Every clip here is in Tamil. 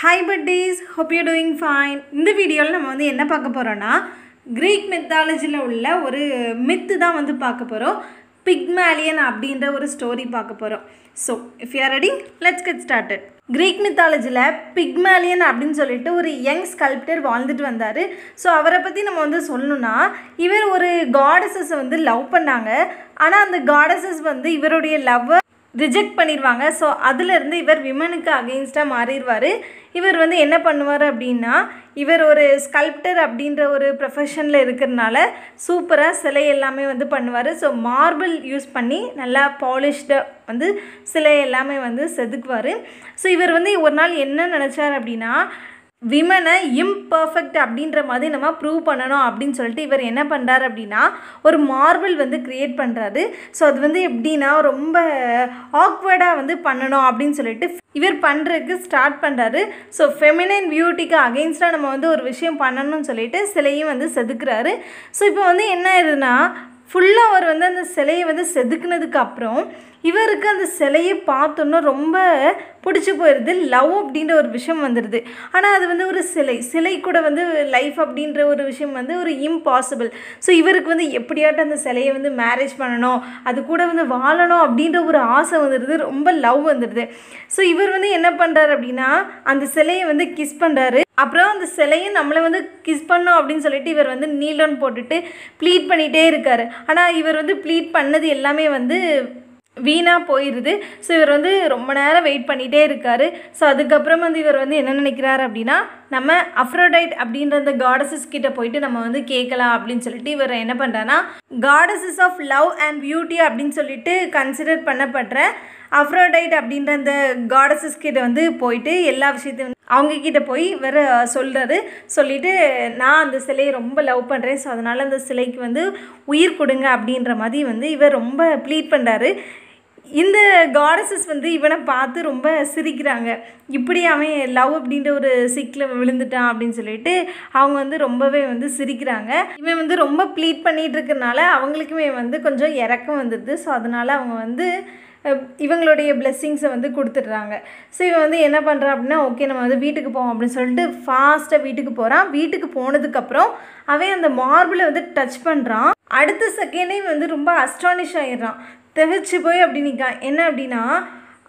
hi buddies hope you doing fine இந்த வீடியோவில் நம்ம வந்து என்ன பார்க்க போகிறோன்னா க்ரீக் மெத்தாலஜியில் உள்ள ஒரு மித்து தான் வந்து பார்க்க போகிறோம் பிக்மேலியன் அப்படின்ற ஒரு ஸ்டோரி பார்க்க போகிறோம் so if you are ready let's get started Greek மித்தாலஜியில் பிக்மேலியன் அப்படின்னு சொல்லிட்டு ஒரு யங் ஸ்கல்ப்டர் வாழ்ந்துட்டு வந்தார் ஸோ அவரை பற்றி நம்ம வந்து சொல்லணும்னா இவர் ஒரு காடஸஸை வந்து லவ் பண்ணாங்க ஆனால் அந்த காடஸஸ் வந்து இவருடைய லவ்வை ரிஜெக்ட் பண்ணிடுவாங்க ஸோ அதுலேருந்து இவர் விமனுக்கு அகெயின்ஸ்டாக மாறிடுவார் இவர் வந்து என்ன பண்ணுவார் அப்படின்னா இவர் ஒரு ஸ்கல்ப்டர் அப்படின்ற ஒரு ப்ரொஃபஷனில் இருக்கிறனால சூப்பராக சிலை எல்லாமே வந்து பண்ணுவார் ஸோ மார்பிள் யூஸ் பண்ணி நல்லா பாலிஷ்டாக வந்து சிலை எல்லாமே வந்து செதுக்குவார் ஸோ இவர் வந்து ஒரு நாள் என்ன நினச்சார் அப்படின்னா விமனை இம்பர்ஃபெக்ட் அப்படின்ற மாதிரி நம்ம ப்ரூவ் பண்ணணும் அப்படின்னு சொல்லிட்டு இவர் என்ன பண்ணுறாரு அப்படின்னா ஒரு மார்பிள் வந்து க்ரியேட் பண்ணுறாரு ஸோ அது வந்து எப்படின்னா ரொம்ப ஆக்வர்டாக வந்து பண்ணணும் அப்படின்னு சொல்லிட்டு இவர் பண்ணுறதுக்கு ஸ்டார்ட் பண்ணுறாரு ஸோ ஃபெமினைன் பியூட்டிக்கு அகெயின்ஸ்டாக நம்ம வந்து ஒரு விஷயம் பண்ணணும்னு சொல்லிட்டு சிலையும் வந்து செதுக்கிறாரு ஸோ இப்போ வந்து என்ன ஆயிருதுன்னா ஃபுல்லாக அவர் வந்து அந்த சிலையை வந்து செதுக்குனதுக்கு அப்புறம் இவருக்கு அந்த சிலையை பார்த்தோன்னா ரொம்ப பிடிச்சி போயிடுது லவ் அப்படின்ற ஒரு விஷயம் வந்துடுது ஆனால் அது வந்து ஒரு சிலை சிலை கூட வந்து லைஃப் அப்படின்ற ஒரு விஷயம் வந்து ஒரு இம்பாசிபிள் ஸோ இவருக்கு வந்து எப்படியாட்டும் அந்த சிலையை வந்து மேரேஜ் பண்ணணும் அது கூட வந்து வாழணும் அப்படின்ற ஒரு ஆசை வந்துடுது ரொம்ப லவ் வந்துடுது ஸோ இவர் வந்து என்ன பண்ணுறாரு அப்படின்னா அந்த சிலையை வந்து கிஸ் பண்ணுறாரு அப்புறம் அந்த சிலையும் நம்மளை வந்து கிஸ் பண்ணோம் அப்படின்னு சொல்லிட்டு இவர் வந்து நீலன் போட்டுட்டு ப்ளீட் பண்ணிகிட்டே இருக்கார் ஆனால் இவர் வந்து ப்ளீட் பண்ணது எல்லாமே வந்து வீணாக போயிடுது ஸோ இவர் வந்து ரொம்ப நேரம் வெயிட் பண்ணிகிட்டே இருக்கார் ஸோ அதுக்கப்புறம் வந்து இவர் வந்து என்ன நினைக்கிறார் அப்படின்னா நம்ம அஃப்ரோடைட் அப்படின்ற அந்த காடஸஸ் கிட்ட போயிட்டு நம்ம வந்து கேட்கலாம் அப்படின்னு சொல்லிட்டு இவர் என்ன பண்ணுறான்னா goddess of love and beauty அப்படின்னு சொல்லிட்டு கன்சிடர் பண்ணப்படுற அஃப்ரோடைட் அப்படின்ற அந்த காடஸஸ் கிட்ட வந்து போயிட்டு எல்லா விஷயத்தையும் அவங்க கிட்டே போய் இவர் சொல்கிறது சொல்லிவிட்டு நான் அந்த சிலையை ரொம்ப லவ் பண்ணுறேன் ஸோ அதனால் அந்த சிலைக்கு வந்து உயிர் கொடுங்க அப்படின்ற மாதிரி வந்து இவர் ரொம்ப ப்ளீட் பண்ணுறாரு இந்த காடஸஸ் வந்து இவனை பார்த்து ரொம்ப சிரிக்கிறாங்க இப்படி அவன் லவ் அப்படின்ற ஒரு சிக்கில் விழுந்துட்டான் அப்படின்னு சொல்லிட்டு அவங்க வந்து ரொம்பவே வந்து சிரிக்கிறாங்க இவன் வந்து ரொம்ப ப்ளீட் பண்ணிகிட்டு இருக்கிறனால அவங்களுக்குமே வந்து கொஞ்சம் இறக்கம் வந்துடுது ஸோ அதனால் அவங்க வந்து இவங்களுடைய பிளெஸ்ஸிங்ஸை வந்து கொடுத்துட்றாங்க ஸோ இவன் வந்து என்ன பண்ணுறான் அப்படின்னா ஓகே நம்ம வந்து வீட்டுக்கு போவோம் அப்படின்னு சொல்லிட்டு ஃபாஸ்ட்டாக வீட்டுக்கு போகிறான் வீட்டுக்கு போனதுக்கப்புறம் அவன் அந்த மார்பிளை வந்து டச் பண்ணுறான் அடுத்த செகண்டே வந்து ரொம்ப அஸ்டானிஷ் ஆகிடுறான் திகச்சு போய் அப்படி நிற்கான் என்ன அப்படின்னா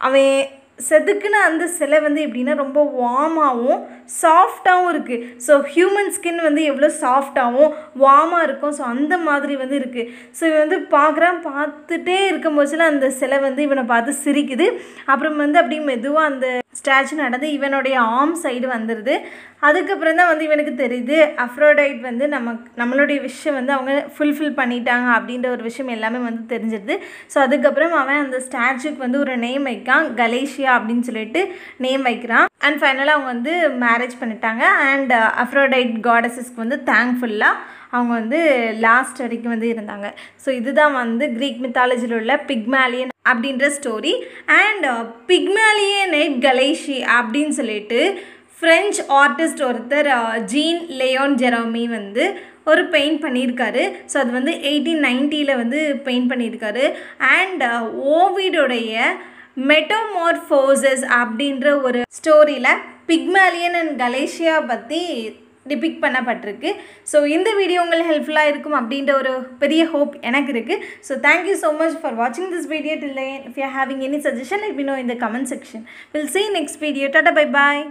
அவன் செதுக்குன அந்த சிலை வந்து எப்படின்னா ரொம்ப வார்மாகவும் சாஃப்டாகவும் இருக்குது ஸோ ஹியூமன் ஸ்கின் வந்து எவ்வளோ சாஃப்டாகவும் வார்மாக இருக்கும் ஸோ அந்த மாதிரி வந்து இருக்குது ஸோ இவன் வந்து பார்க்குறான் பார்த்துட்டே இருக்கும் போச்சுல அந்த சிலை வந்து இவனை பார்த்து சிரிக்குது அப்புறம் வந்து அப்படியே மெதுவாக அந்த ஸ்டாச்சு நடந்து இவனுடைய ஆம் சைடு வந்துடுது அதுக்கப்புறம் தான் வந்து இவனுக்கு தெரியுது அஃப்ரோடைட் வந்து நமக்கு நம்மளுடைய விஷயம் வந்து அவங்க ஃபுல்ஃபில் பண்ணிட்டாங்க அப்படின்ற ஒரு விஷயம் எல்லாமே வந்து தெரிஞ்சிருது ஸோ அதுக்கப்புறம் அவன் அந்த ஸ்டாச்சுக்கு வந்து ஒரு நேம் வைக்கான் கலேஷியா அப்படின்னு சொல்லிட்டு நேம் வைக்கிறான் அண்ட் ஃபைனலாக அவங்க வந்து மேரேஜ் பண்ணிட்டாங்க அண்ட் அஃப்ரோடைட் காடஸஸ்க்கு வந்து தேங்க்ஃபுல்லாக அவங்க வந்து லாஸ்ட் வரைக்கும் வந்து இருந்தாங்க ஸோ இதுதான் வந்து க்ரீக் மித்தாலஜியில் உள்ள பிக்மேலியன் அப்படின்ற story and Pygmalion et Galatea அப்படின்னு சொல்லிட்டு ஃப்ரெஞ்ச் ஆர்டிஸ்ட் ஒருத்தர் ஜீன் லியோன் ஜெரோமி வந்து ஒரு பெயிண்ட் பண்ணியிருக்காரு ஸோ அது வந்து எயிட்டீன் நைன்ட்டியில் வந்து பெயிண்ட் பண்ணியிருக்காரு அண்ட் ஓவிடோடைய மெட்டோமோர்ஃபோசஸ் அப்படின்ற ஒரு ஸ்டோரியில் பிக்மேலியன் அண்ட் கலேஷியா பற்றி டிபிக் பண்ணப்பட்டிருக்கு ஸோ இந்த வீடியோ உங்களுக்கு ஹெல்ப்ஃபுல்லாக இருக்கும் அப்படின்ற ஒரு பெரிய ஹோப் எனக்கு இருக்குது so thank you so much for வாட்சிங் this video till if you having any suggestion let me know in the comment section will see next video டாட்டா பை பாய்